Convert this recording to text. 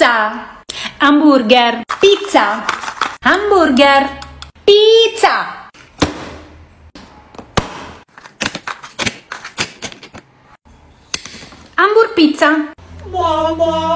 pizza, hamburger, pizza, hamburger, pizza. Hamburg pizza. Buono,